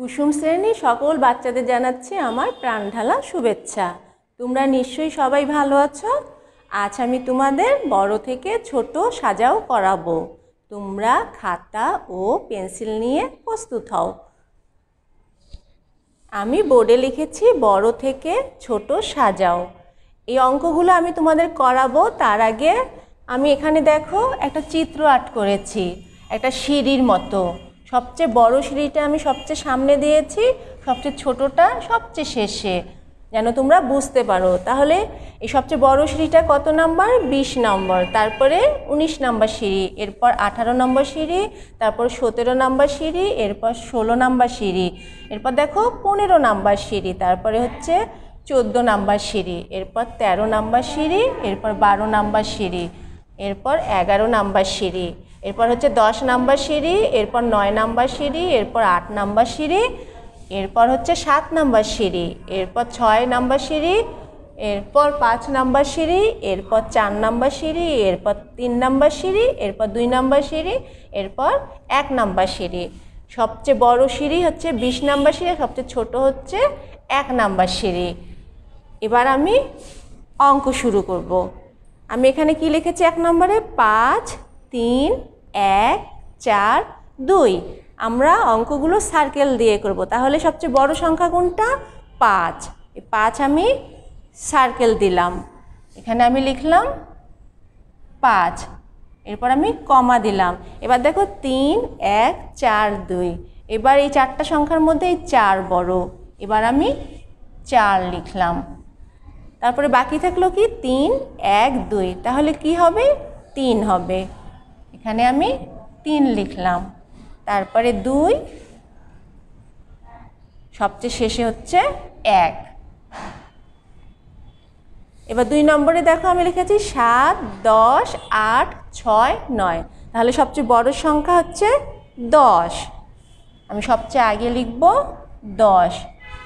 কুসুম শ্রেণী সকল বাচ্চাদের জানাচ্ছি আমার প্রাণ ঢালা শুভেচ্ছা তোমরা নিশ্চয়ই সবাই ভালো আছো আজ আমি তোমাদের বড় থেকে ছোট সাজাও করাবো তোমরা খাতা ও পেন্সিল নিয়ে প্রস্তুত হও আমি বোর্ডে লিখেছি বড় থেকে ছোট সাজাও এই অঙ্কগুলো আমি তোমাদের করাবো তার আগে আমি এখানে দেখো একটা চিত্র আর্ট করেছি একটা সিঁড়ির মতো সবচেয়ে বড় সিঁড়িটা আমি সবচেয়ে সামনে দিয়েছি সবচেয়ে ছোটোটা সবচেয়ে শেষে যেন তোমরা বুঝতে পারো তাহলে এই সবচেয়ে বড় সিঁড়িটা কত নাম্বার ২০ নম্বর তারপরে ১৯ নাম্বার সিঁড়ি এরপর ১৮ নম্বর সিঁড়ি তারপর ১৭ নাম্বার সিঁড়ি এরপর ১৬ নাম্বার সিঁড়ি এরপর দেখো ১৫ নাম্বার সিঁড়ি তারপরে হচ্ছে ১৪ নাম্বার সিঁড়ি এরপর ১৩ নাম্বার সিঁড়ি এরপর ১২ নাম্বার সিঁড়ি এরপর এগারো নাম্বার সিঁড়ি এরপর হচ্ছে দশ নাম্বার সিঁড়ি এরপর নয় নাম্বার সিঁড়ি এরপর আট নাম্বার সিঁড়ি এরপর হচ্ছে সাত নাম্বার সিঁড়ি এরপর ছয় নাম্বার সিঁড়ি এরপর পাঁচ নাম্বার সিঁড়ি এরপর চার নাম্বার সিঁড়ি এরপর তিন নাম্বার সিঁড়ি এরপর দুই নাম্বার সিঁড়ি এরপর এক নাম্বার সিঁড়ি সবচেয়ে বড় সিঁড়ি হচ্ছে বিশ নাম্বার সিঁড়ি সবচেয়ে ছোট হচ্ছে এক নাম্বার সিঁড়ি এবার আমি অঙ্ক শুরু করব আমি এখানে কি লিখেছি এক নম্বরে পাঁচ তিন এক চার দুই আমরা অঙ্কগুলো সার্কেল দিয়ে করব তাহলে সবচেয়ে বড় সংখ্যা কোনটা পাঁচ এই পাঁচ আমি সার্কেল দিলাম এখানে আমি লিখলাম পাঁচ এরপর আমি কমা দিলাম এবার দেখো তিন এক চার দুই এবার এই চারটা সংখ্যার মধ্যে এই চার বড় এবার আমি চার লিখলাম তারপরে বাকি থাকলো কি তিন এক দুই তাহলে কি হবে তিন হবে এখানে আমি তিন লিখলাম তারপরে দুই সবচেয়ে শেষে হচ্ছে এক এবার দুই নম্বরে দেখো আমি লিখেছি সাত দশ আট ছয় নয় তাহলে সবচেয়ে বড় সংখ্যা হচ্ছে দশ আমি সবচেয়ে আগে লিখব দশ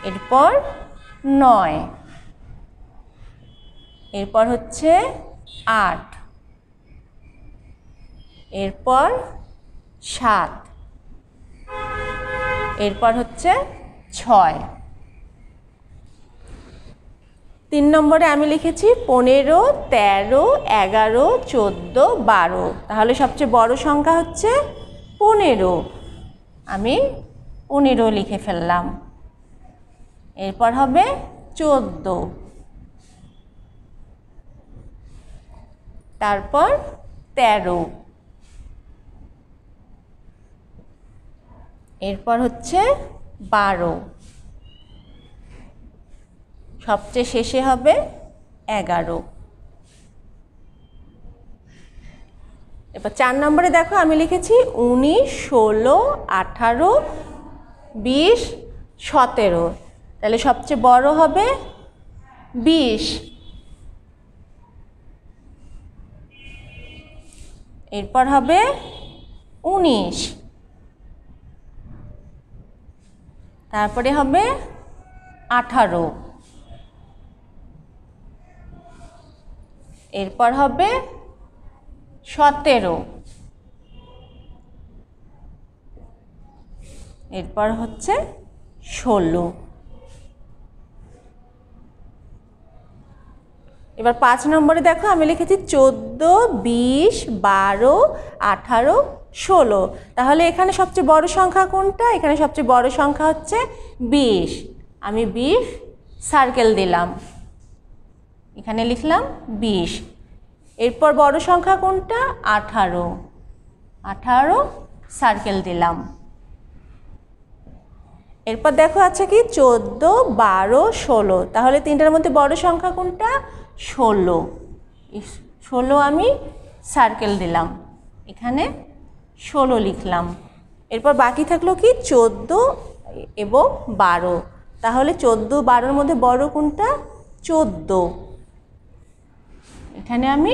এরপর নয় এরপর হচ্ছে আট এরপর সাত এরপর হচ্ছে ছয় তিন নম্বরে আমি লিখেছি পনেরো তেরো এগারো চোদ্দো বারো তাহলে সবচেয়ে বড় সংখ্যা হচ্ছে পনেরো আমি পনেরো লিখে ফেললাম এরপর হবে চোদ্দো তারপর তেরো এরপর হচ্ছে বারো সবচেয়ে শেষে হবে এগারো এরপর চার নম্বরে দেখো আমি লিখেছি উনিশ ষোলো আঠারো বিশ সতেরো তাহলে সবচেয়ে বড় হবে বিশ এরপর হবে উনিশ তারপরে হবে আঠারো এরপর হবে সতেরো এরপর হচ্ছে ষোলো এবার পাঁচ নম্বরে দেখো আমি লিখেছি চোদ্দো বিশ বারো আঠারো ষোলো তাহলে এখানে সবচেয়ে বড় সংখ্যা কোনটা এখানে সবচেয়ে বড় সংখ্যা হচ্ছে বিশ আমি বিশ সার্কেল দিলাম এখানে লিখলাম বিশ এরপর বড় সংখ্যা কোনটা আঠারো আঠারো সার্কেল দিলাম এরপর দেখো আছে কি চোদ্দো বারো ষোলো তাহলে তিনটার মধ্যে বড় সংখ্যা কোনটা ষোলো ষোলো আমি সার্কেল দিলাম এখানে ষোলো লিখলাম এরপর বাকি থাকলো কি চোদ্দো এবং বারো তাহলে চোদ্দো বারোর মধ্যে বড় কোনটা চোদ্দো এখানে আমি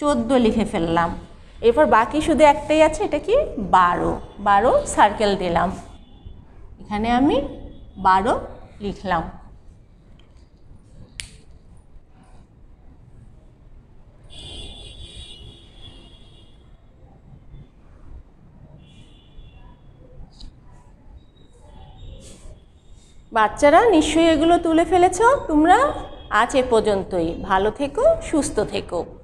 চোদ্দ লিখে ফেললাম এরপর বাকি শুধু একটাই আছে এটা কি বারো বারো সার্কেল দিলাম এখানে আমি বারো লিখলাম বাচ্চারা নিশ্চয়ই এগুলো তুলে ফেলেছ তোমরা আজ এ পর্যন্তই ভালো থেকো সুস্থ থেকো